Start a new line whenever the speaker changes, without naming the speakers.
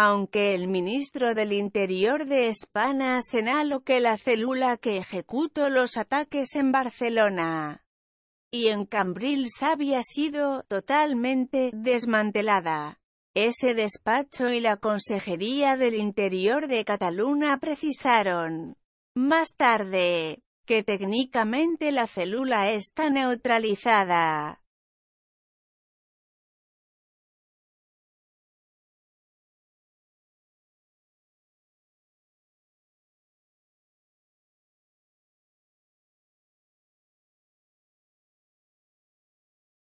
aunque el ministro del Interior de España señaló que la célula que ejecutó los ataques en Barcelona y en Cambrils había sido totalmente desmantelada. Ese despacho y la Consejería del Interior de Cataluña precisaron más tarde que técnicamente la célula está neutralizada.